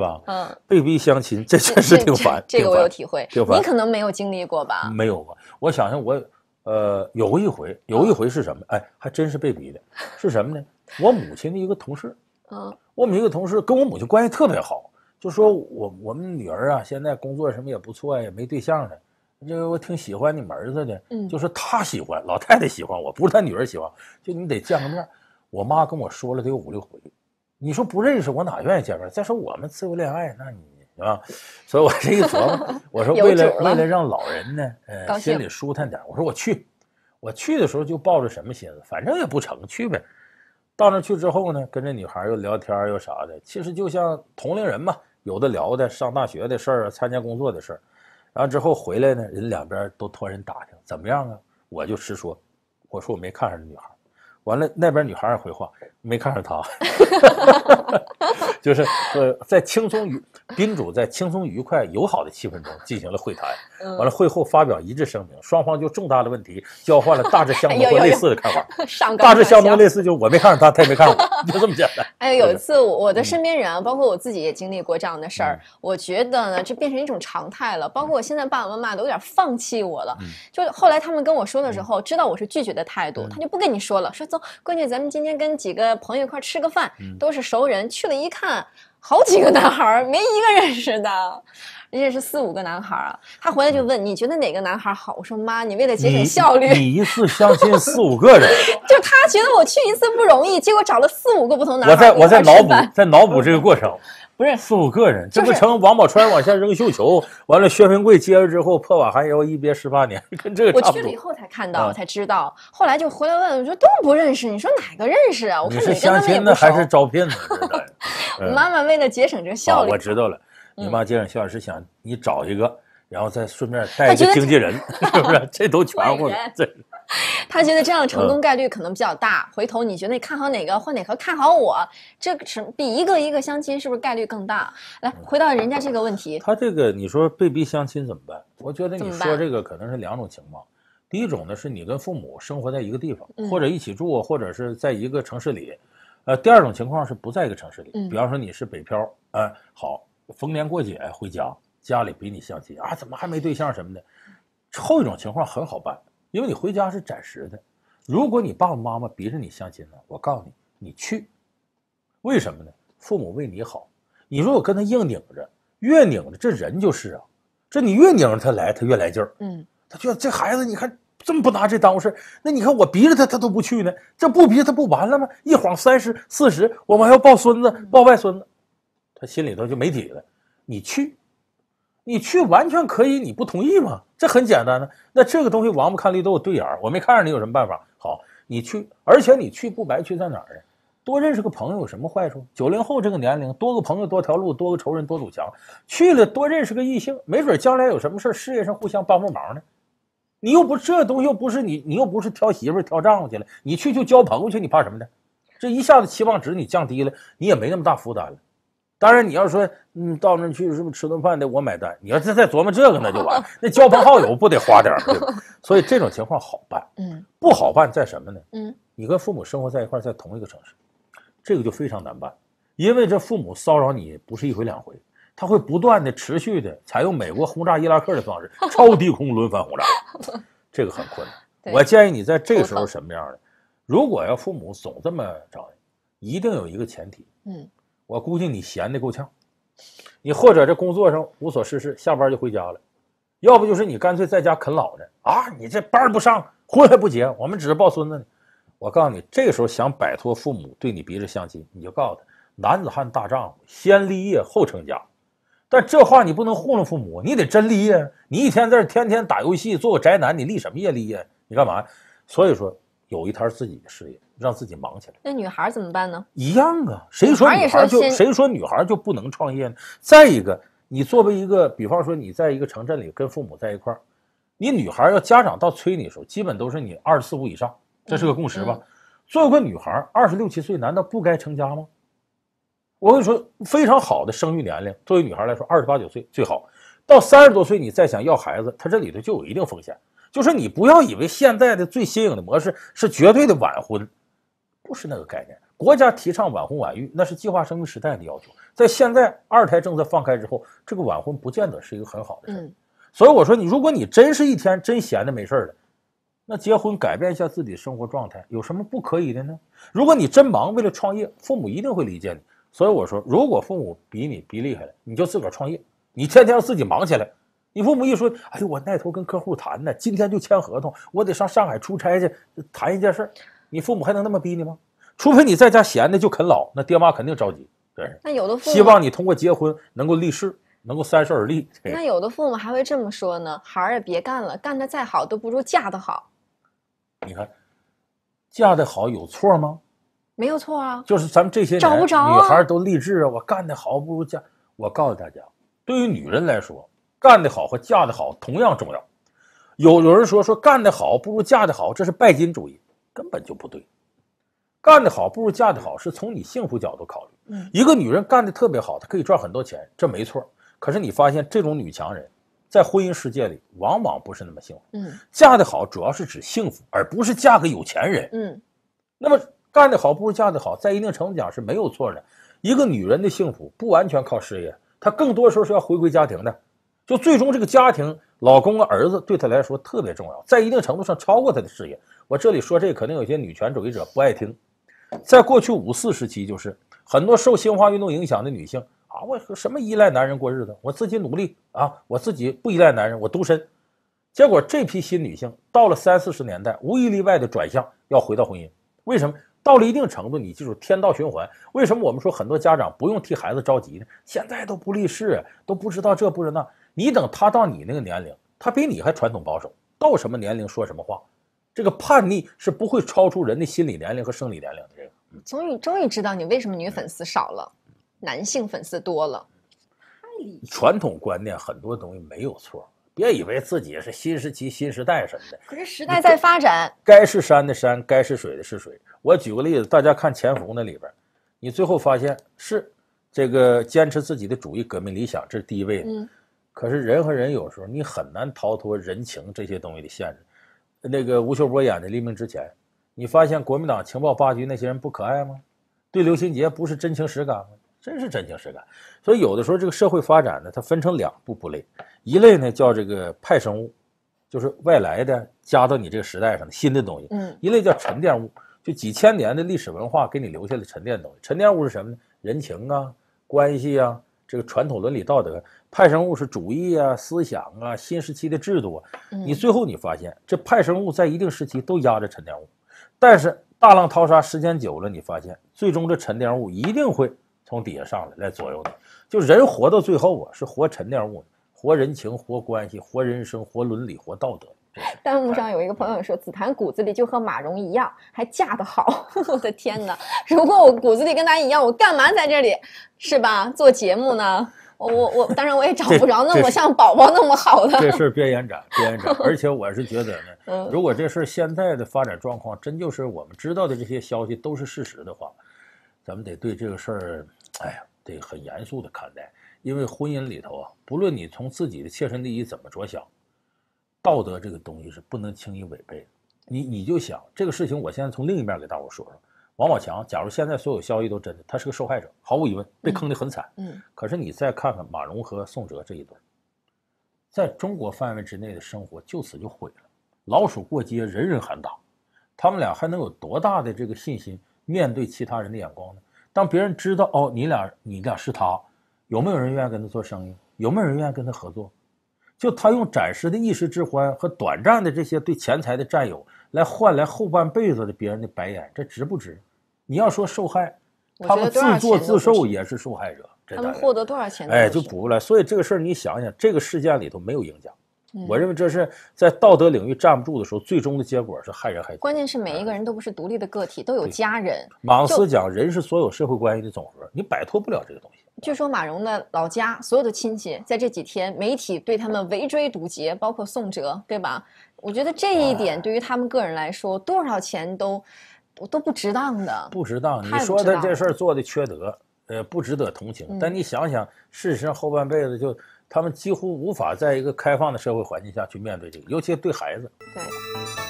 吧，嗯，被逼相亲，这确实挺烦。这个我有体会，您可能没有经历过吧？没有吧？我想想，我，呃，有一回，有一回是什么？哎，还真是被逼的，是什么呢？我母亲的一个同事，嗯，我一个同事跟我母亲关系特别好，就说我我们女儿啊，现在工作什么也不错也没对象呢，因为我挺喜欢你们儿子的，嗯，就是他喜欢，老太太喜欢我，不是他女儿喜欢，就你得见个面。我妈跟我说了得有五六回。你说不认识我哪愿意见面？再说我们自由恋爱，那你是吧？所以，我这一琢磨，我说为了为了让老人呢，呃，心里舒坦点，我说我去，我去的时候就抱着什么心思，反正也不成，去呗。到那去之后呢，跟这女孩又聊天又啥的，其实就像同龄人嘛，有的聊的上大学的事儿，参加工作的事儿。然后之后回来呢，人两边都托人打听怎么样啊？我就直说，我说我没看上这女孩。完了那边女孩也回话。没看上他 就是呃，在轻松愉宾主在轻松愉快友好的气氛中进行了会谈，完了会后发表一致声明，双方就重大的问题交换了大致相同或类似的看法。大致相同类似就是我没看上他，他也没看上，就这么简单。哎，有一次我的身边人啊，包括我自己也经历过这样的事儿，我觉得呢，这变成一种常态了。包括我现在爸爸妈妈都有点放弃我了，就是后来他们跟我说的时候，知道我是拒绝的态度，他就不跟你说了，说走，闺女，咱们今天跟几个。朋友一块吃个饭，都是熟人，去了一看，好几个男孩没一个认识的。认识四五个男孩啊，他回来就问你觉得哪个男孩好？我说妈，你为了节省效率，你一次相亲四五个人，就他觉得我去一次不容易，结果找了四五个不同男孩。我在我在脑补，在脑补这个过程，不是四五个人，这不成王宝钏往下扔绣球，完了薛平贵接了之后破瓦寒窑一别十八年，跟这个我去了以后才看到，才知道，后来就回来问，我说都不认识，你说哪个认识啊？我去了相亲那还是招聘的？妈妈为了节省这效率，我知道了。你妈接上肖老师，想你找一个，然后再顺便带一个经纪人，是不是？这都全乎。了。这他觉得这样成功概率可能比较大。回头你觉得你看好哪个，换哪个。看好我，这个什比一个一个相亲是不是概率更大？来，回到人家这个问题。他这个你说被逼相亲怎么办？我觉得你说这个可能是两种情况。第一种呢是你跟父母生活在一个地方，或者一起住，或者是在一个城市里。呃，第二种情况是不在一个城市里。比方说你是北漂，哎，好。逢年过节回家，家里逼你相亲啊？怎么还没对象什么的？后一种情况很好办，因为你回家是暂时的。如果你爸爸妈妈逼着你相亲呢，我告诉你，你去。为什么呢？父母为你好。你如果跟他硬拧着，越拧着这人就是啊，这你越拧着他来，他越来劲儿。嗯，他觉得这孩子你看这么不拿这当回事，那你看我逼着他，他都不去呢。这不逼他不完了吗？一晃三十四十，我们还要抱孙子抱外孙子。他心里头就没底了，你去，你去完全可以，你不同意吗？这很简单的。那这个东西，王八看绿豆对眼儿，我没看上你，有什么办法？好，你去，而且你去不白去在哪儿呢？多认识个朋友有什么坏处？九零后这个年龄，多个朋友多条路，多个仇人多堵墙。去了多认识个异性，没准将来有什么事事业上互相帮帮忙呢。你又不这东西又不是你，你又不是挑媳妇挑丈夫去了，你去就交朋友去，你怕什么呢？这一下子期望值你降低了，你也没那么大负担了。当然，你要说，嗯，到那去是不是吃顿饭得我买单。你要是在琢磨这个，那就完。了，那交朋好友不得花点儿？所以这种情况好办。嗯，不好办在什么呢？嗯，你跟父母生活在一块，在同一个城市，这个就非常难办。因为这父母骚扰你不是一回两回，他会不断的、持续的采用美国轰炸伊拉克的方式，超低空轮番轰炸，这个很困难。我建议你在这个时候什么样的？如果要父母总这么找，一定有一个前提。嗯。我估计你闲的够呛，你或者这工作上无所事事，下班就回家了，要不就是你干脆在家啃老呢啊！你这班不上，婚还不结，我们只是抱孙子呢。我告诉你，这个时候想摆脱父母对你鼻子相亲，你就告诉他：男子汉大丈夫，先立业后成家。但这话你不能糊弄父母，你得真立业。你一天在这天天打游戏，做个宅男，你立什么业？立业？你干嘛？所以说。有一摊自己的事业，让自己忙起来。那女孩怎么办呢？一样啊，谁说女孩就谁说女孩就不能创业呢？再一个，你作为一个，比方说你在一个城镇里跟父母在一块儿，你女孩要家长到催你的时候，基本都是你二十四五以上，这是个共识吧？作为个女孩，二十六七岁难道不该成家吗？我跟你说，非常好的生育年龄，作为女孩来说，二十八九岁最好。到三十多岁你再想要孩子，它这里头就有一定风险。就是你不要以为现在的最新颖的模式是绝对的晚婚，不是那个概念。国家提倡晚婚晚育，那是计划生育时代的要求。在现在二胎政策放开之后，这个晚婚不见得是一个很好的事所以我说，你如果你真是一天真闲的没事儿了，那结婚改变一下自己生活状态，有什么不可以的呢？如果你真忙，为了创业，父母一定会理解你。所以我说，如果父母比你比厉害了，你就自个儿创业，你天天要自己忙起来。你父母一说，哎呦，我那头跟客户谈呢，今天就签合同，我得上上海出差去谈一件事儿。你父母还能那么逼你吗？除非你在家闲的就啃老，那爹妈肯定着急，真是。那有的父母希望你通过结婚能够立世，能够三十而立。那有的父母还会这么说呢：“孩儿，别干了，干的再好都不如嫁的好。”你看，嫁的好有错吗？没有错啊，就是咱们这些女孩都励志啊，我干的好不如嫁。我告诉大家，对于女人来说。干得好和嫁得好同样重要，有有人说说干得好不如嫁得好，这是拜金主义，根本就不对。干得好不如嫁得好，是从你幸福角度考虑。一个女人干得特别好，她可以赚很多钱，这没错。可是你发现这种女强人，在婚姻世界里往往不是那么幸福。嗯，嫁得好主要是指幸福，而不是嫁个有钱人。嗯，那么干得好不如嫁得好，在一定程度讲是没有错的。一个女人的幸福不完全靠事业，她更多时候是要回归家庭的。就最终，这个家庭，老公和儿子对他来说特别重要，在一定程度上超过他的事业。我这里说这，可能有些女权主义者不爱听。在过去五四时期，就是很多受新文化运动影响的女性啊，我什么依赖男人过日子，我自己努力啊，我自己不依赖男人，我独身。结果这批新女性到了三四十年代，无一例外的转向要回到婚姻。为什么？到了一定程度，你记住天道循环。为什么我们说很多家长不用替孩子着急呢？现在都不立誓，都不知道这不那。你等他到你那个年龄，他比你还传统保守。到什么年龄说什么话，这个叛逆是不会超出人的心理年龄和生理年龄的。这个，终于终于知道你为什么女粉丝少了，男性粉丝多了。太传统观念很多东西没有错，别以为自己是新时期新时代什么的。可是时代在发展，该是山的山，该是水的水。我举个例子，大家看潜伏那里边，你最后发现是这个坚持自己的主义革命理想，这是第一位的。嗯。可是人和人有时候你很难逃脱人情这些东西的限制。那个吴秀波演的《黎明之前》，你发现国民党情报八局那些人不可爱吗？对刘新杰不是真情实感吗？真是真情实感。所以有的时候这个社会发展呢，它分成两步步类，一类呢叫这个派生物，就是外来的加到你这个时代上的新的东西。嗯。一类叫沉淀物，就几千年的历史文化给你留下的沉淀东西。沉淀物是什么呢？人情啊，关系啊，这个传统伦理道德。派生物是主义啊、思想啊、新时期的制度啊，你最后你发现这派生物在一定时期都压着沉淀物，但是大浪淘沙时间久了，你发现最终这沉淀物一定会从底下上来来左右你。就人活到最后啊，是活沉淀物活人情、活关系、活人生、活伦理、活道德。弹幕上有一个朋友说：“紫檀骨子里就和马蓉一样，还嫁得好。”我的天哪！如果我骨子里跟他一样，我干嘛在这里是吧？做节目呢？我我当然我也找不着那么像宝宝那么好的。这事儿边延展边延展，而且我是觉得呢，如果这事儿现在的发展状况，真就是我们知道的这些消息都是事实的话，咱们得对这个事儿，哎呀，得很严肃的看待，因为婚姻里头啊，不论你从自己的切身利益怎么着想，道德这个东西是不能轻易违背。你你就想这个事情，我现在从另一面给大伙说说。王宝强，假如现在所有消息都真的，他是个受害者，毫无疑问被坑得很惨。嗯，可是你再看看马蓉和宋喆这一对，在中国范围之内的生活就此就毁了，老鼠过街人人喊打，他们俩还能有多大的这个信心面对其他人的眼光呢？当别人知道哦，你俩你俩是他，有没有人愿意跟他做生意？有没有人愿意跟他合作？就他用暂时的一时之欢和短暂的这些对钱财的占有，来换来后半辈子的别人的白眼，这值不值？你要说受害，他们自作自受也是受害者。他们获得多少钱？哎，就补不来。所以这个事儿你想想，这个事件里头没有赢家。我认为这是在道德领域站不住的时候，最终的结果是害人害己。关键是每一个人都不是独立的个体，都有家人。马斯讲，人是所有社会关系的总和，你摆脱不了这个东西。据说马蓉的老家所有的亲戚在这几天，媒体对他们围追堵截，包括宋哲，对吧？我觉得这一点对于他们个人来说，多少钱都。我都不值当的，不值当。你说他这事儿做的缺德，呃，不值得同情。但你想想，事实上后半辈子就他们几乎无法在一个开放的社会环境下去面对这个，尤其对孩子。对。